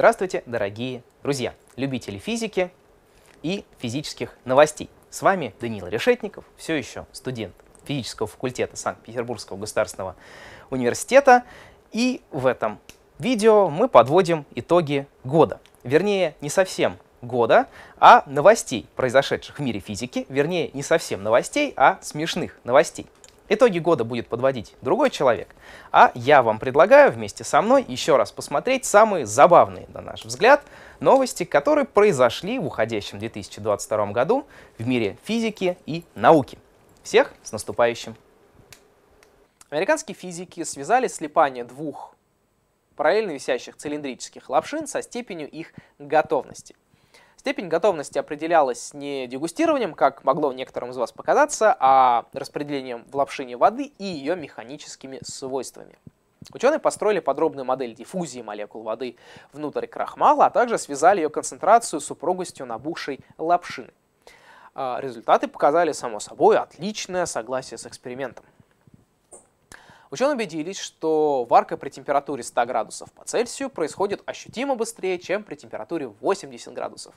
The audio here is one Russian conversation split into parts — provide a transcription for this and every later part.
Здравствуйте, дорогие друзья, любители физики и физических новостей. С вами Данила Решетников, все еще студент физического факультета Санкт-Петербургского государственного университета. И в этом видео мы подводим итоги года. Вернее, не совсем года, а новостей, произошедших в мире физики. Вернее, не совсем новостей, а смешных новостей. Итоги года будет подводить другой человек, а я вам предлагаю вместе со мной еще раз посмотреть самые забавные, на наш взгляд, новости, которые произошли в уходящем 2022 году в мире физики и науки. Всех с наступающим! Американские физики связали слипание двух параллельно висящих цилиндрических лапшин со степенью их готовности – Степень готовности определялась не дегустированием, как могло некоторым из вас показаться, а распределением в лапшине воды и ее механическими свойствами. Ученые построили подробную модель диффузии молекул воды внутрь крахмала, а также связали ее концентрацию с упругостью набухшей лапшины. А, результаты показали, само собой, отличное согласие с экспериментом. Ученые убедились, что варка при температуре 100 градусов по Цельсию происходит ощутимо быстрее, чем при температуре 80 градусов.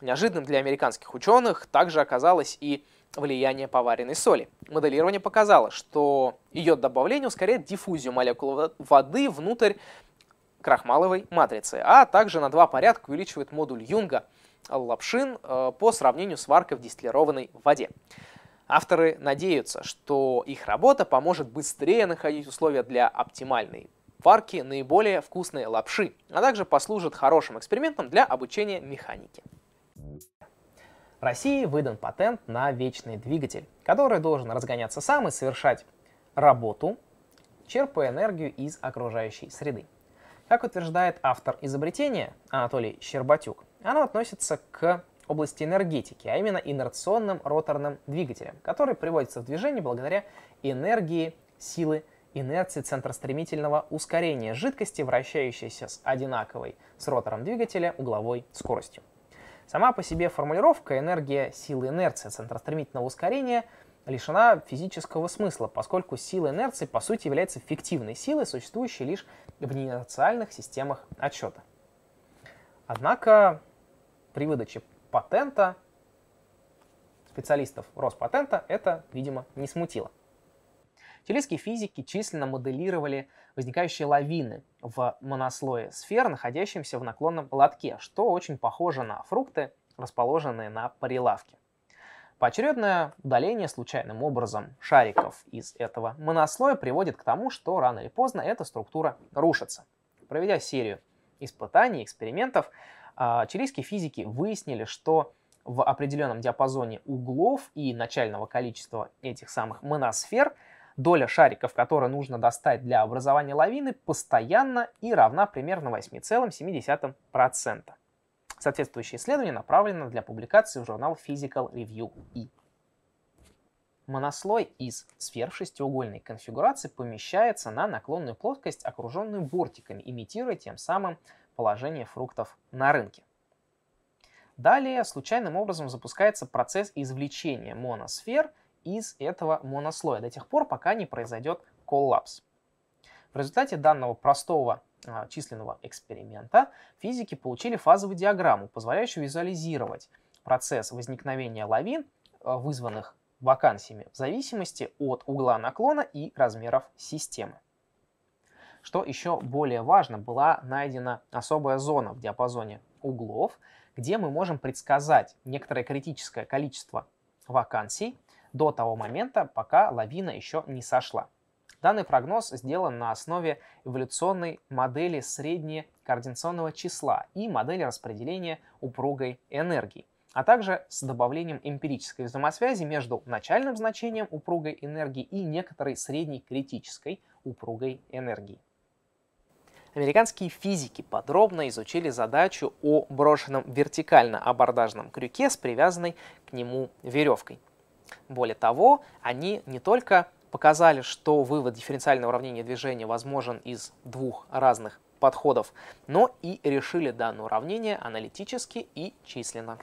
Неожиданным для американских ученых также оказалось и влияние поваренной соли. Моделирование показало, что ее добавление ускоряет диффузию молекул воды внутрь крахмаловой матрицы, а также на два порядка увеличивает модуль Юнга лапшин э, по сравнению с варкой в дистиллированной воде. Авторы надеются, что их работа поможет быстрее находить условия для оптимальной варки наиболее вкусной лапши, а также послужит хорошим экспериментом для обучения механики. В России выдан патент на вечный двигатель, который должен разгоняться сам и совершать работу, черпая энергию из окружающей среды. Как утверждает автор изобретения Анатолий Щербатюк, оно относится к области энергетики, а именно инерционным роторным двигателем, который приводится в движение благодаря энергии силы инерции центростремительного ускорения жидкости, вращающейся с одинаковой с ротором двигателя угловой скоростью. Сама по себе формулировка энергия силы инерции центростремительного ускорения лишена физического смысла, поскольку сила инерции по сути является фиктивной силой, существующей лишь в неинерциальных системах отсчета. Однако при выдаче патента, специалистов Роспатента, это, видимо, не смутило. Чилийские физики численно моделировали возникающие лавины в монослое сфер, находящемся в наклонном лотке, что очень похоже на фрукты, расположенные на прилавке. Поочередное удаление случайным образом шариков из этого монослоя приводит к тому, что рано или поздно эта структура рушится. Проведя серию испытаний, экспериментов, а, чилийские физики выяснили, что в определенном диапазоне углов и начального количества этих самых моносфер доля шариков, которые нужно достать для образования лавины, постоянно и равна примерно 8,7%. Соответствующее исследование направлено для публикации в журнал Physical Review E. Монослой из сфер шестиугольной конфигурации помещается на наклонную плоскость, окруженную бортиками, имитируя тем самым положение фруктов на рынке. Далее случайным образом запускается процесс извлечения моносфер из этого монослоя до тех пор, пока не произойдет коллапс. В результате данного простого а, численного эксперимента физики получили фазовую диаграмму, позволяющую визуализировать процесс возникновения лавин, а, вызванных вакансиями в зависимости от угла наклона и размеров системы. Что еще более важно, была найдена особая зона в диапазоне углов, где мы можем предсказать некоторое критическое количество вакансий до того момента, пока лавина еще не сошла. Данный прогноз сделан на основе эволюционной модели среднекоординационного числа и модели распределения упругой энергии, а также с добавлением эмпирической взаимосвязи между начальным значением упругой энергии и некоторой средней критической упругой энергии американские физики подробно изучили задачу о брошенном вертикально-абордажном крюке с привязанной к нему веревкой. Более того, они не только показали, что вывод дифференциального уравнения движения возможен из двух разных подходов, но и решили данное уравнение аналитически и численно.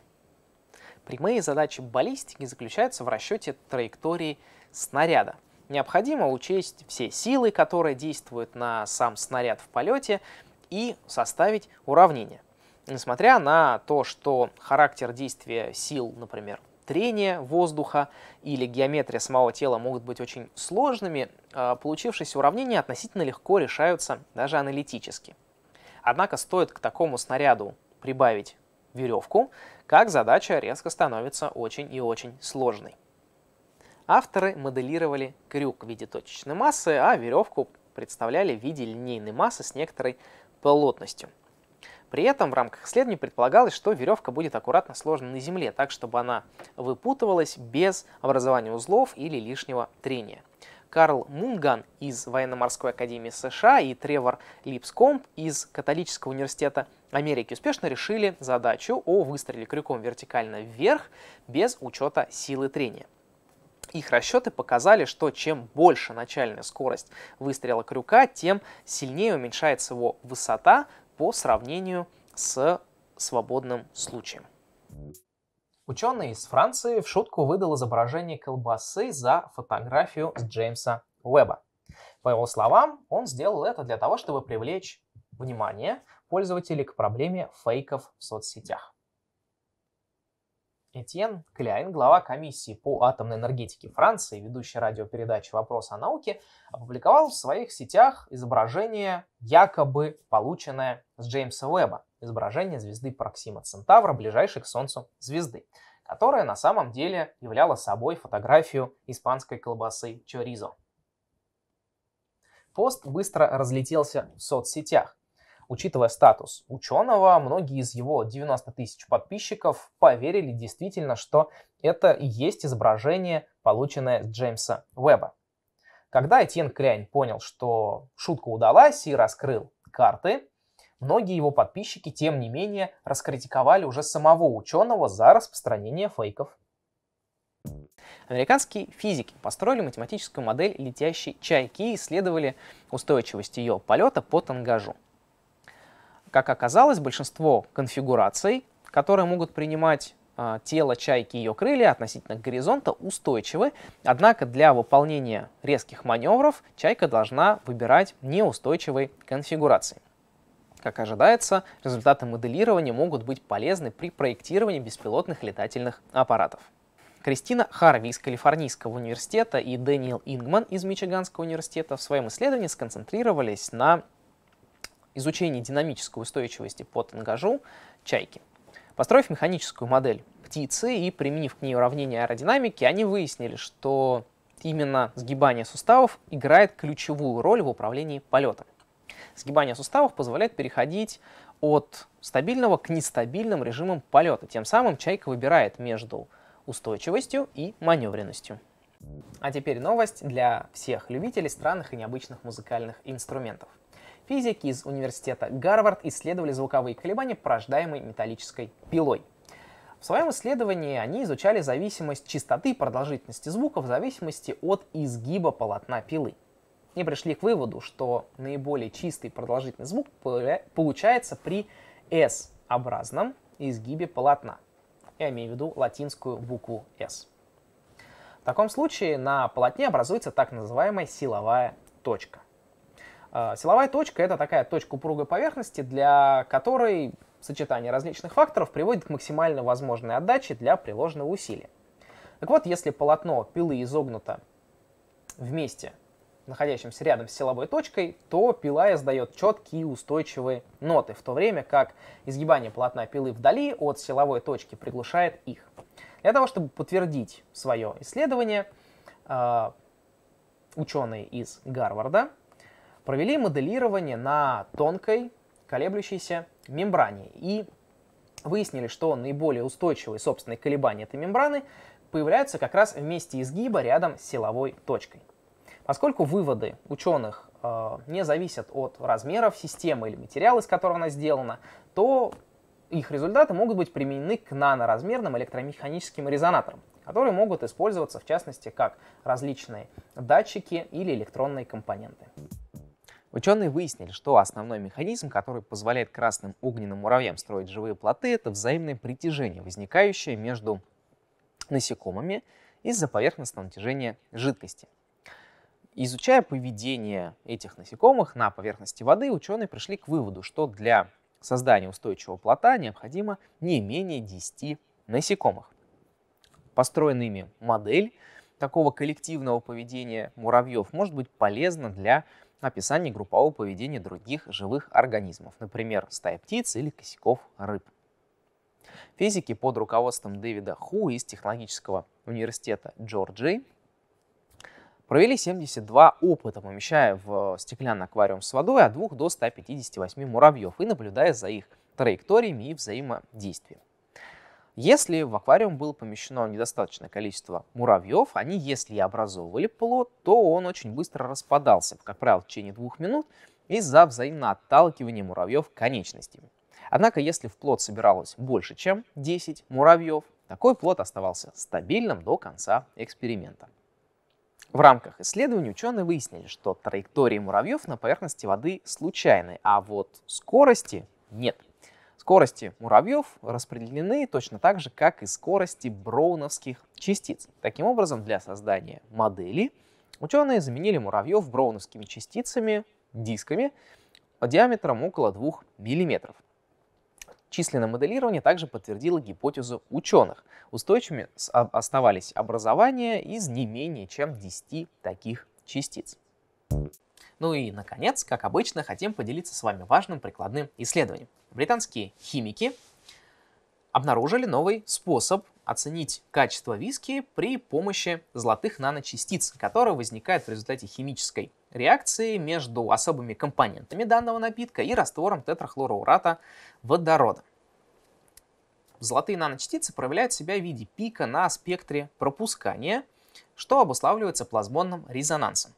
Прямые задачи баллистики заключаются в расчете траектории снаряда – необходимо учесть все силы, которые действуют на сам снаряд в полете, и составить уравнение. Несмотря на то, что характер действия сил, например, трение воздуха или геометрия самого тела могут быть очень сложными, э, получившиеся уравнения относительно легко решаются даже аналитически. Однако стоит к такому снаряду прибавить веревку, как задача резко становится очень и очень сложной. Авторы моделировали крюк в виде точечной массы, а веревку представляли в виде линейной массы с некоторой плотностью. При этом в рамках исследования предполагалось, что веревка будет аккуратно сложена на земле, так чтобы она выпутывалась без образования узлов или лишнего трения. Карл Мунган из Военно-морской академии США и Тревор Липскомп из Католического университета Америки успешно решили задачу о выстреле крюком вертикально вверх без учета силы трения. Их расчеты показали, что чем больше начальная скорость выстрела крюка, тем сильнее уменьшается его высота по сравнению с свободным случаем. Ученый из Франции в шутку выдал изображение колбасы за фотографию с Джеймса Уэбба. По его словам, он сделал это для того, чтобы привлечь внимание пользователей к проблеме фейков в соцсетях. Этьен Кляйн, глава комиссии по атомной энергетике Франции, ведущий радиопередачи «Вопрос о науке», опубликовал в своих сетях изображение, якобы полученное с Джеймса Уэбба, изображение звезды Проксима Центавра, ближайшей к Солнцу звезды, которая на самом деле являла собой фотографию испанской колбасы чоризо. Пост быстро разлетелся в соцсетях. Учитывая статус ученого, многие из его 90 тысяч подписчиков поверили действительно, что это и есть изображение, полученное с Джеймса Уэбба. Когда Этьен Крянь понял, что шутка удалась и раскрыл карты, многие его подписчики, тем не менее, раскритиковали уже самого ученого за распространение фейков. Американские физики построили математическую модель летящей чайки и исследовали устойчивость ее полета по тангажу. Как оказалось, большинство конфигураций, которые могут принимать э, тело чайки и ее крылья относительно горизонта, устойчивы, однако для выполнения резких маневров чайка должна выбирать неустойчивые конфигурации. Как ожидается, результаты моделирования могут быть полезны при проектировании беспилотных летательных аппаратов. Кристина Харви из Калифорнийского университета и Дэниел Ингман из Мичиганского университета в своем исследовании сконцентрировались на Изучение динамической устойчивости под ангажу чайки. Построив механическую модель птицы и применив к ней уравнение аэродинамики, они выяснили, что именно сгибание суставов играет ключевую роль в управлении полетом. Сгибание суставов позволяет переходить от стабильного к нестабильным режимам полета. Тем самым чайка выбирает между устойчивостью и маневренностью. А теперь новость для всех любителей странных и необычных музыкальных инструментов. Физики из университета Гарвард исследовали звуковые колебания, порождаемые металлической пилой. В своем исследовании они изучали зависимость частоты и продолжительности звука в зависимости от изгиба полотна пилы. И пришли к выводу, что наиболее чистый продолжительный звук получается при S-образном изгибе полотна. Я имею в виду латинскую букву S. В таком случае на полотне образуется так называемая силовая точка – а, силовая точка – это такая точка упругой поверхности, для которой сочетание различных факторов приводит к максимально возможной отдаче для приложенного усилия. Так вот, если полотно пилы изогнуто вместе, находящимся рядом с силовой точкой, то пила издает четкие устойчивые ноты, в то время как изгибание полотна пилы вдали от силовой точки приглушает их. Для того, чтобы подтвердить свое исследование, а, ученые из Гарварда – провели моделирование на тонкой колеблющейся мембране и выяснили, что наиболее устойчивые собственные колебания этой мембраны появляются как раз в месте изгиба рядом с силовой точкой. Поскольку выводы ученых э, не зависят от размеров системы или материала, из которого она сделана, то их результаты могут быть применены к наноразмерным электромеханическим резонаторам, которые могут использоваться в частности как различные датчики или электронные компоненты. Ученые выяснили, что основной механизм, который позволяет красным огненным муравьям строить живые плоты, это взаимное притяжение, возникающее между насекомыми из-за поверхностного натяжения жидкости. Изучая поведение этих насекомых на поверхности воды, ученые пришли к выводу, что для создания устойчивого плота необходимо не менее 10 насекомых. Построенная ими модель такого коллективного поведения муравьев может быть полезна для описание группового поведения других живых организмов, например, стаи птиц или косяков рыб. Физики под руководством Дэвида Ху из Технологического университета Джорджии провели 72 опыта, помещая в стеклянный аквариум с водой от 2 до 158 муравьев и наблюдая за их траекториями и взаимодействием. Если в аквариум было помещено недостаточное количество муравьев, они, если и образовывали плод, то он очень быстро распадался, как правило, в течение двух минут, из-за взаимно отталкивания муравьев конечностями. Однако, если в плод собиралось больше, чем 10 муравьев, такой плод оставался стабильным до конца эксперимента. В рамках исследований ученые выяснили, что траектории муравьев на поверхности воды случайны, а вот скорости нет – Скорости муравьев распределены точно так же, как и скорости броуновских частиц. Таким образом, для создания модели ученые заменили муравьев броуновскими частицами, дисками, диаметром около 2 мм. Численное моделирование также подтвердило гипотезу ученых. Устойчивыми а, оставались образования из не менее чем 10 таких частиц. Ну и, наконец, как обычно, хотим поделиться с вами важным прикладным исследованием. Британские химики обнаружили новый способ оценить качество виски при помощи золотых наночастиц, которые возникают в результате химической реакции между особыми компонентами данного напитка и раствором тетрахлороурата водорода. Золотые наночастицы проявляют себя в виде пика на спектре пропускания, что обуславливается плазмонным резонансом.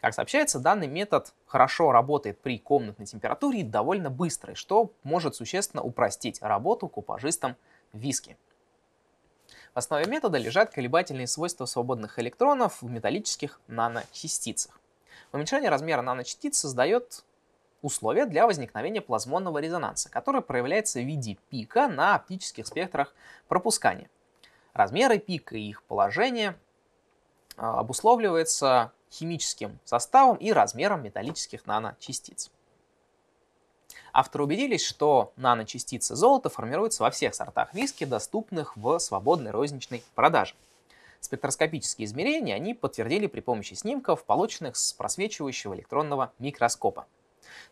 Как сообщается, данный метод хорошо работает при комнатной температуре и довольно быстрый, что может существенно упростить работу купажистам виски. В основе метода лежат колебательные свойства свободных электронов в металлических наночастицах. Уменьшение размера наночастиц создает условия для возникновения плазмонного резонанса, который проявляется в виде пика на оптических спектрах пропускания. Размеры пика и их положение а, обусловливаются химическим составом и размером металлических наночастиц. Авторы убедились, что наночастицы золота формируются во всех сортах виски, доступных в свободной розничной продаже. Спектроскопические измерения они подтвердили при помощи снимков, полученных с просвечивающего электронного микроскопа.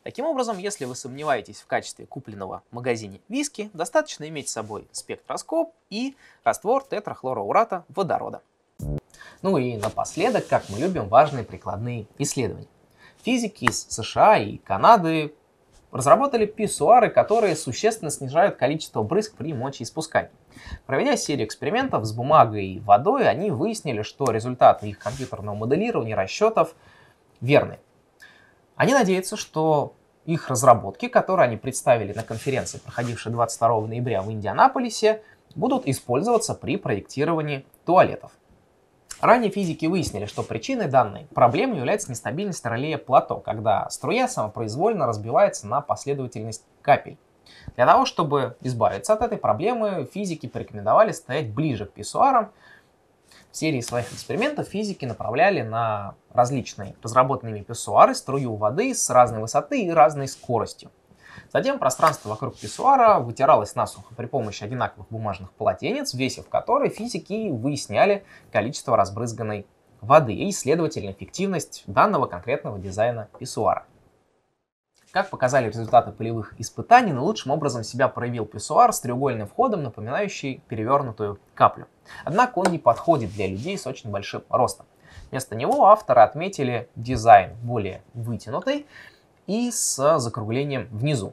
Таким образом, если вы сомневаетесь в качестве купленного в магазине виски, достаточно иметь с собой спектроскоп и раствор тетрахлороурата водорода. Ну и напоследок, как мы любим, важные прикладные исследования. Физики из США и Канады разработали писсуары, которые существенно снижают количество брызг при мочеиспускании. Проведя серию экспериментов с бумагой и водой, они выяснили, что результаты их компьютерного моделирования и расчетов верны. Они надеются, что их разработки, которые они представили на конференции, проходившей 22 ноября в Индианаполисе, будут использоваться при проектировании туалетов. Ранее физики выяснили, что причиной данной проблемы является нестабильность реле плато, когда струя самопроизвольно разбивается на последовательность капель. Для того, чтобы избавиться от этой проблемы, физики порекомендовали стоять ближе к писсуарам. В серии своих экспериментов физики направляли на различные разработанные писсуары струю воды с разной высоты и разной скоростью. Затем пространство вокруг писсуара вытиралось насухо при помощи одинаковых бумажных полотенец, весив которые физики выясняли количество разбрызганной воды и, следовательно, эффективность данного конкретного дизайна писсуара. Как показали результаты полевых испытаний, наилучшим образом себя проявил писсуар с треугольным входом, напоминающий перевернутую каплю. Однако он не подходит для людей с очень большим ростом. Вместо него авторы отметили дизайн более вытянутый, и с закруглением внизу.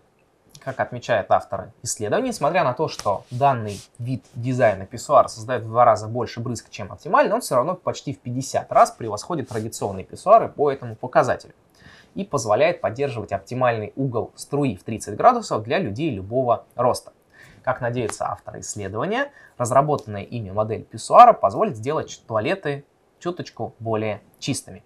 Как отмечают авторы исследований, несмотря на то, что данный вид дизайна писсуара создает в два раза больше брызг, чем оптимально, он все равно почти в 50 раз превосходит традиционные писсуары по этому показателю и позволяет поддерживать оптимальный угол струи в 30 градусов для людей любого роста. Как надеются авторы исследования, разработанная ими модель писсуара позволит сделать туалеты чуточку более чистыми.